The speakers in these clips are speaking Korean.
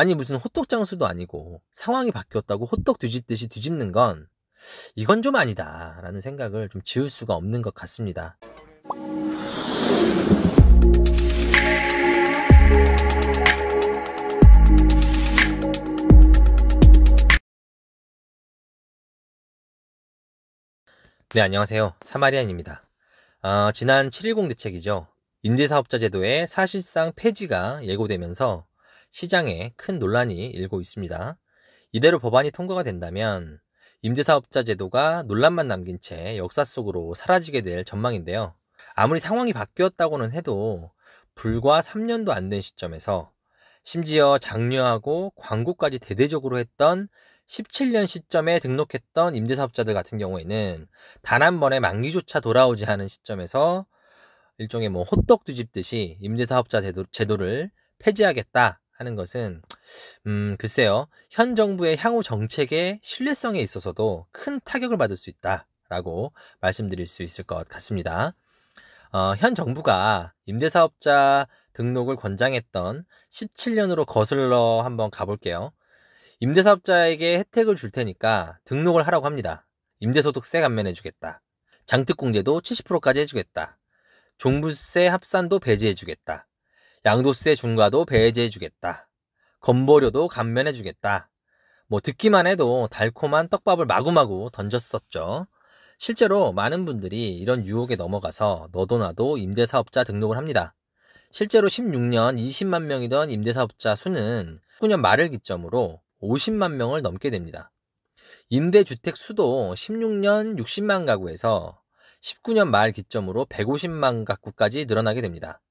아니 무슨 호떡 장수도 아니고 상황이 바뀌었다고 호떡 뒤집듯이 뒤집는 건 이건 좀 아니다라는 생각을 좀 지울 수가 없는 것 같습니다. 네, 안녕하세요. 사마리안입니다. 아, 지난 710 대책이죠. 임대사업자 제도의 사실상 폐지가 예고되면서 시장에 큰 논란이 일고 있습니다. 이대로 법안이 통과가 된다면 임대사업자 제도가 논란만 남긴 채 역사 속으로 사라지게 될 전망인데요. 아무리 상황이 바뀌었다고는 해도 불과 3년도 안 된 시점에서 심지어 장려하고 광고까지 대대적으로 했던 17년 시점에 등록했던 임대사업자들 같은 경우에는 단 한 번의 만기조차 돌아오지 않은 시점에서 일종의 뭐 호떡 뒤집듯이 임대사업자 제도, 제도를 폐지하겠다 하는 것은 음 글쎄요 현 정부의 향후 정책의 신뢰성에 있어서도 큰 타격을 받을 수 있다라고 말씀드릴 수 있을 것 같습니다. 어, 현 정부가 임대사업자 등록을 권장했던 17년으로 거슬러 한번 가볼게요. 임대사업자에게 혜택을 줄 테니까 등록을 하라고 합니다. 임대소득세 감면해주겠다. 장특공제도 70%까지 해주겠다. 종부세 합산도 배제해주겠다. 양도세 중과도 배제해주겠다. 건보료도 감면해주겠다. 뭐 듣기만 해도 달콤한 떡밥을 마구마구 던졌었죠. 실제로 많은 분들이 이런 유혹에 넘어가서 너도 나도 임대사업자 등록을 합니다. 실제로 16년 20만 명이던 임대사업자 수는 19년 말을 기점으로 50만 명을 넘게 됩니다. 임대주택 수도 16년 60만 가구에서 19년 말 기점으로 150만 가구까지 늘어나게 됩니다.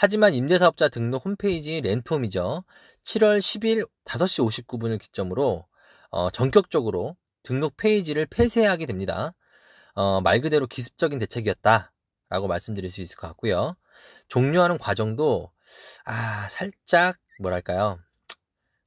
하지만 임대사업자 등록 홈페이지 렌트홈이죠 7월 10일 5시 59분을 기점으로 어, 전격적으로 등록 페이지를 폐쇄하게 됩니다. 어, 말 그대로 기습적인 대책이었다라고 말씀드릴 수 있을 것 같고요. 종료하는 과정도 아 살짝 뭐랄까요?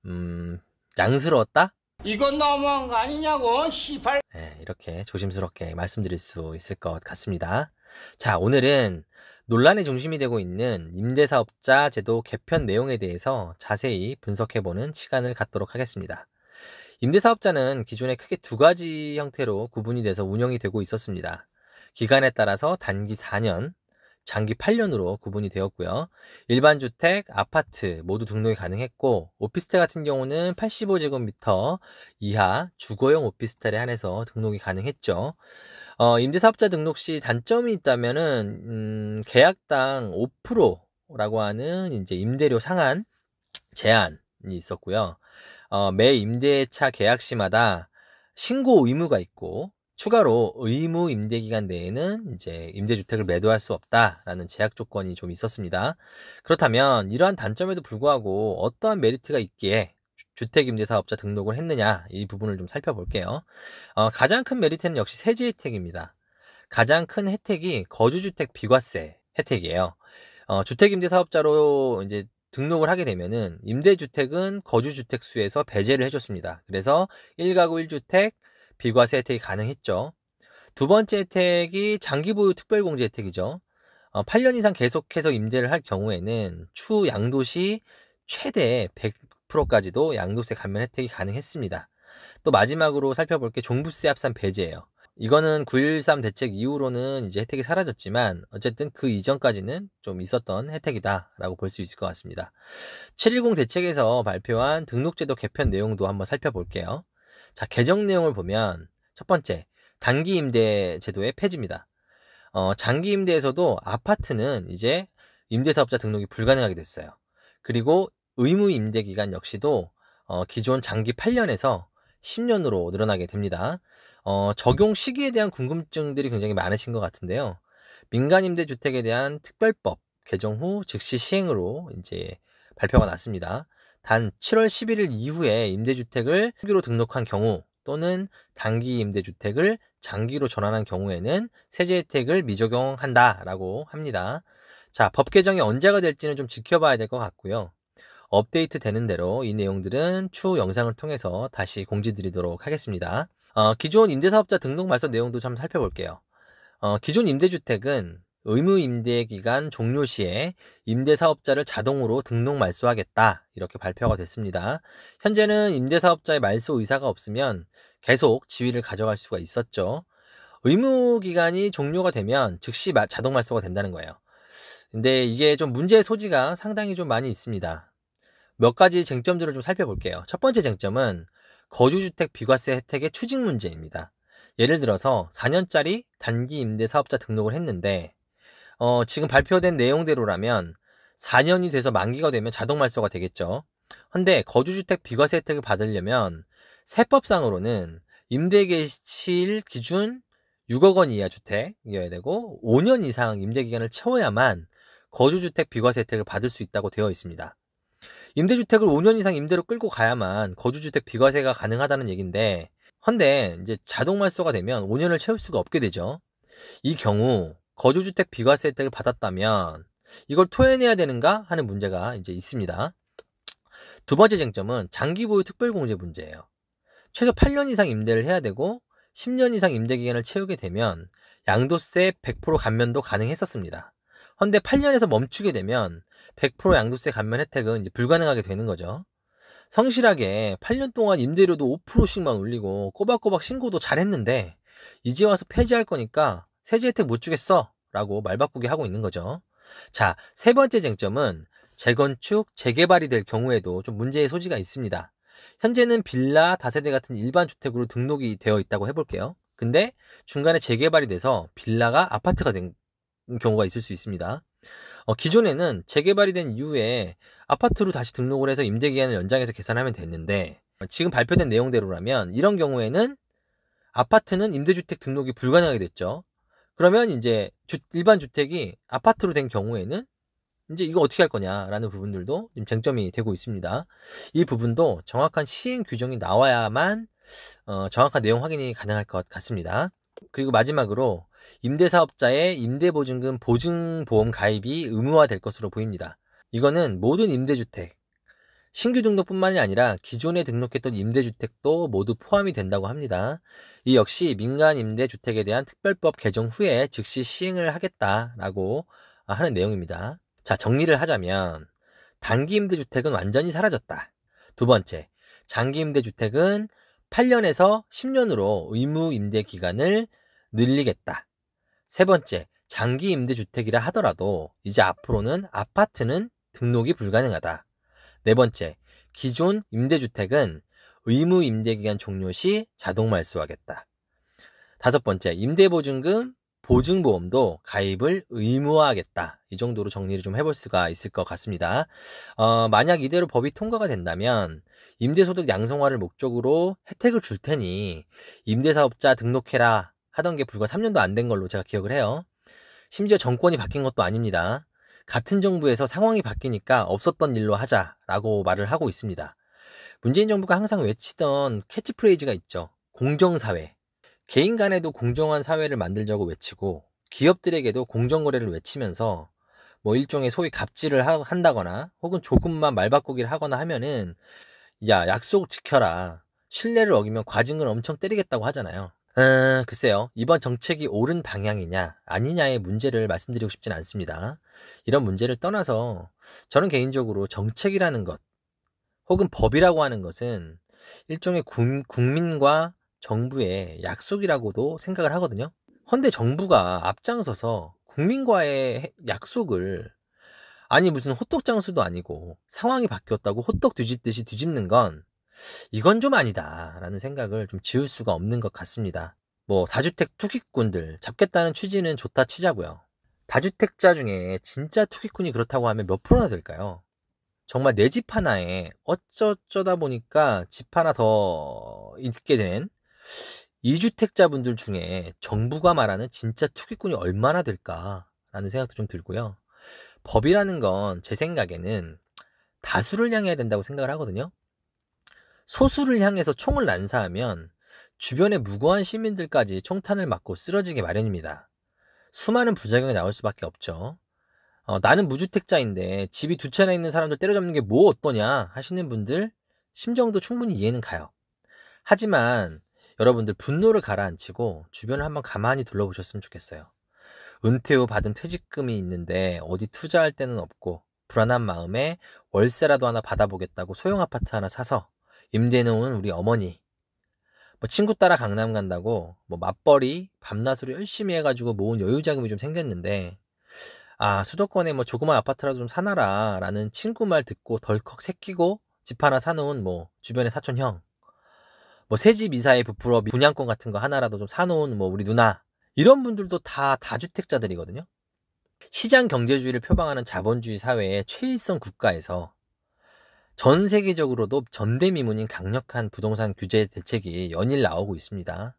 음 양스러웠다? 이건 너무한 거 아니냐고 시팔. 네, 이렇게 조심스럽게 말씀드릴 수 있을 것 같습니다. 자 오늘은 논란의 중심이 되고 있는 임대사업자 제도 개편 내용에 대해서 자세히 분석해보는 시간을 갖도록 하겠습니다. 임대사업자는 기존에 크게 두 가지 형태로 구분이 돼서 운영이 되고 있었습니다. 기간에 따라서 단기 4년, 장기 8년으로 구분이 되었고요. 일반 주택, 아파트 모두 등록이 가능했고 오피스텔 같은 경우는 85제곱미터 이하 주거용 오피스텔에 한해서 등록이 가능했죠. 어, 임대사업자 등록 시 단점이 있다면은 음, 계약당 5%라고 하는 이제 임대료 상한 제한이 있었고요. 어, 매 임대차 계약 시마다 신고 의무가 있고 추가로 의무 임대기간 내에는 이제 임대주택을 매도할 수 없다라는 제약 조건이 좀 있었습니다. 그렇다면 이러한 단점에도 불구하고 어떠한 메리트가 있기에 주택임대사업자 등록을 했느냐 이 부분을 좀 살펴볼게요. 어, 가장 큰 메리트는 역시 세제 혜택입니다. 가장 큰 혜택이 거주주택 비과세 혜택이에요. 어, 주택임대사업자로 이제 등록을 하게 되면은 임대주택은 거주주택 수에서 배제를 해줬습니다. 그래서 1가구 1주택, 비과세 혜택이 가능했죠. 두 번째 혜택이 장기 보유 특별 공제 혜택이죠. 8년 어, 이상 계속해서 임대를 할 경우에는 추후 양도시 최대 100%까지도 양도세 감면 혜택이 가능했습니다. 또 마지막으로 살펴볼 게 종부세 합산 배제예요. 이거는 9.13 대책 이후로는 이제 혜택이 사라졌지만 어쨌든 그 이전까지는 좀 있었던 혜택이다라고 볼 수 있을 것 같습니다. 7.10 대책에서 발표한 등록제도 개편 내용도 한번 살펴볼게요. 자, 개정 내용을 보면 첫 번째, 단기 임대 제도의 폐지입니다. 어, 장기 임대에서도 아파트는 이제 임대사업자 등록이 불가능하게 됐어요. 그리고 의무 임대 기간 역시도 어, 기존 장기 8년에서 10년으로 늘어나게 됩니다. 어, 적용 시기에 대한 궁금증들이 굉장히 많으신 것 같은데요. 민간임대주택에 대한 특별법 개정 후 즉시 시행으로 이제 발표가 났습니다. 단 7월 11일 이후에 임대주택을 초기로 등록한 경우 또는 단기 임대주택을 장기로 전환한 경우에는 세제 혜택을 미적용한다라고 합니다. 자, 법 개정이 언제가 될지는 좀 지켜봐야 될 것 같고요. 업데이트 되는 대로 이 내용들은 추후 영상을 통해서 다시 공지드리도록 하겠습니다. 어, 기존 임대사업자 등록 말소 내용도 좀 살펴볼게요. 어, 기존 임대주택은 의무 임대 기간 종료 시에 임대 사업자를 자동으로 등록 말소하겠다. 이렇게 발표가 됐습니다. 현재는 임대 사업자의 말소 의사가 없으면 계속 지위를 가져갈 수가 있었죠. 의무 기간이 종료가 되면 즉시 자동 말소가 된다는 거예요. 근데 이게 좀 문제의 소지가 상당히 좀 많이 있습니다. 몇 가지 쟁점들을 좀 살펴볼게요. 첫 번째 쟁점은 거주주택 비과세 혜택의 추징 문제입니다. 예를 들어서 4년짜리 단기 임대 사업자 등록을 했는데 어, 지금 발표된 내용대로라면 4년이 돼서 만기가 되면 자동 말소가 되겠죠. 근데 거주주택 비과세 혜택을 받으려면 세법상으로는 임대 개시일 기준 6억 원 이하 주택이어야 되고 5년 이상 임대 기간을 채워야만 거주주택 비과세 혜택을 받을 수 있다고 되어 있습니다. 임대주택을 5년 이상 임대로 끌고 가야만 거주주택 비과세가 가능하다는 얘기인데 헌데 이제 자동 말소가 되면 5년을 채울 수가 없게 되죠. 이 경우 거주주택 비과세 혜택을 받았다면 이걸 토해내야 되는가 하는 문제가 이제 있습니다. 두 번째 쟁점은 장기 보유 특별공제 문제예요. 최소 8년 이상 임대를 해야 되고 10년 이상 임대 기간을 채우게 되면 양도세 100% 감면도 가능했었습니다. 헌데 8년에서 멈추게 되면 100% 양도세 감면 혜택은 이제 불가능하게 되는 거죠. 성실하게 8년 동안 임대료도 5%씩만 올리고 꼬박꼬박 신고도 잘했는데 이제 와서 폐지할 거니까 세제 혜택 못 주겠어 라고 말바꾸기 하고 있는 거죠. 자, 세 번째 쟁점은 재건축, 재개발이 될 경우에도 좀 문제의 소지가 있습니다. 현재는 빌라, 다세대 같은 일반 주택으로 등록이 되어 있다고 해볼게요. 근데 중간에 재개발이 돼서 빌라가 아파트가 된 경우가 있을 수 있습니다. 어, 기존에는 재개발이 된 이후에 아파트로 다시 등록을 해서 임대기한을 연장해서 계산하면 됐는데 지금 발표된 내용대로라면 이런 경우에는 아파트는 임대주택 등록이 불가능하게 됐죠. 그러면 이제 주, 일반 주택이 아파트로 된 경우에는 이제 이거 어떻게 할 거냐라는 부분들도 지금 쟁점이 되고 있습니다. 이 부분도 정확한 시행 규정이 나와야만 어, 정확한 내용 확인이 가능할 것 같습니다. 그리고 마지막으로 임대사업자의 임대보증금 보증보험 가입이 의무화될 것으로 보입니다. 이거는 모든 임대주택, 신규 등록뿐만이 아니라 기존에 등록했던 임대주택도 모두 포함이 된다고 합니다. 이 역시 민간 임대주택에 대한 특별법 개정 후에 즉시 시행을 하겠다라고 하는 내용입니다. 자, 정리를 하자면 단기 임대주택은 완전히 사라졌다. 두 번째, 장기 임대주택은 8년에서 10년으로 의무 임대 기간을 늘리겠다. 세 번째, 장기 임대주택이라 하더라도 이제 앞으로는 아파트는 등록이 불가능하다. 네 번째, 기존 임대주택은 의무 임대기간 종료 시 자동 말소하겠다. 다섯 번째, 임대보증금 보증보험도 가입을 의무화하겠다. 이 정도로 정리를 좀 해볼 수가 있을 것 같습니다. 어, 만약 이대로 법이 통과가 된다면 임대소득 양성화를 목적으로 혜택을 줄 테니 임대사업자 등록해라 하던 게 불과 3년도 안 된 걸로 제가 기억을 해요. 심지어 정권이 바뀐 것도 아닙니다. 같은 정부에서 상황이 바뀌니까 없었던 일로 하자라고 말을 하고 있습니다. 문재인 정부가 항상 외치던 캐치프레이즈가 있죠. 공정사회. 개인 간에도 공정한 사회를 만들자고 외치고 기업들에게도 공정거래를 외치면서 뭐 일종의 소위 갑질을 하, 한다거나 혹은 조금만 말바꾸기를 하거나 하면은 야, 약속 지켜라. 신뢰를 어기면 과징금 엄청 때리겠다고 하잖아요. 음, 글쎄요. 이번 정책이 옳은 방향이냐, 아니냐의 문제를 말씀드리고 싶진 않습니다. 이런 문제를 떠나서 저는 개인적으로 정책이라는 것, 혹은 법이라고 하는 것은 일종의 국민과 정부의 약속이라고도 생각을 하거든요. 헌데 정부가 앞장서서 국민과의 약속을 아니 무슨 호떡 장수도 아니고 상황이 바뀌었다고 호떡 뒤집듯이 뒤집는 건 이건 좀 아니다라는 생각을 좀 지울 수가 없는 것 같습니다. 뭐 다주택 투기꾼들 잡겠다는 취지는 좋다 치자고요. 다주택자 중에 진짜 투기꾼이 그렇다고 하면 몇 프로나 될까요? 정말 내 집 하나에 어쩌쩌다 보니까 집 하나 더 있게 된 이주택자분들 중에 정부가 말하는 진짜 투기꾼이 얼마나 될까라는 생각도 좀 들고요. 법이라는 건 제 생각에는 다수를 향해야 된다고 생각을 하거든요. 소수를 향해서 총을 난사하면 주변의 무고한 시민들까지 총탄을 맞고 쓰러지게 마련입니다. 수많은 부작용이 나올 수밖에 없죠. 어, 나는 무주택자인데 집이 두 채나 있는 사람들 때려잡는 게 뭐 어떠냐 하시는 분들 심정도 충분히 이해는 가요. 하지만 여러분들 분노를 가라앉히고 주변을 한번 가만히 둘러보셨으면 좋겠어요. 은퇴 후 받은 퇴직금이 있는데 어디 투자할 데는 없고 불안한 마음에 월세라도 하나 받아보겠다고 소형 아파트 하나 사서 임대놓은 우리 어머니. 뭐 친구 따라 강남 간다고 뭐 맞벌이 밤낮으로 열심히 해가지고 모은 여유 자금이 좀 생겼는데 아 수도권에 뭐 조그만 아파트라도 좀 사놔라라는 친구 말 듣고 덜컥 새끼고 집 하나 사놓은 뭐 주변의 사촌 형. 뭐새집 이사에 부풀어 분양권 같은 거 하나라도 좀 사놓은 뭐 우리 누나 이런 분들도 다 다주택자들이거든요. 시장 경제주의를 표방하는 자본주의 사회의 최일선 국가에서 전 세계적으로도 전대미문인 강력한 부동산 규제 대책이 연일 나오고 있습니다.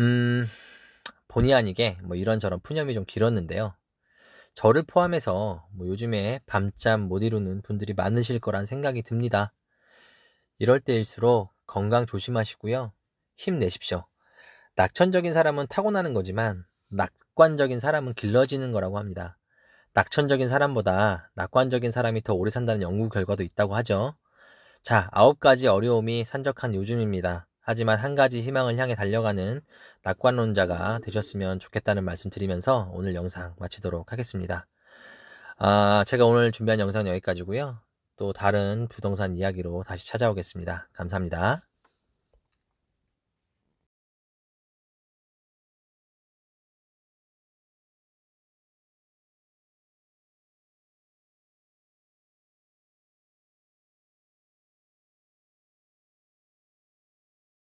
음, 본의 아니게 뭐 이런저런 푸념이 좀 길었는데요. 저를 포함해서 뭐 요즘에 밤잠 못 이루는 분들이 많으실 거란 생각이 듭니다. 이럴 때일수록 건강 조심하시고요. 힘내십시오. 낙천적인 사람은 타고나는 거지만 낙관적인 사람은 길러지는 거라고 합니다. 낙천적인 사람보다 낙관적인 사람이 더 오래 산다는 연구 결과도 있다고 하죠. 자, 아홉 가지 어려움이 산적한 요즘입니다. 하지만 한 가지 희망을 향해 달려가는 낙관론자가 되셨으면 좋겠다는 말씀 드리면서 오늘 영상 마치도록 하겠습니다. 아, 제가 오늘 준비한 영상 여기까지고요. 또 다른 부동산 이야기로 다시 찾아오겠습니다. 감사합니다.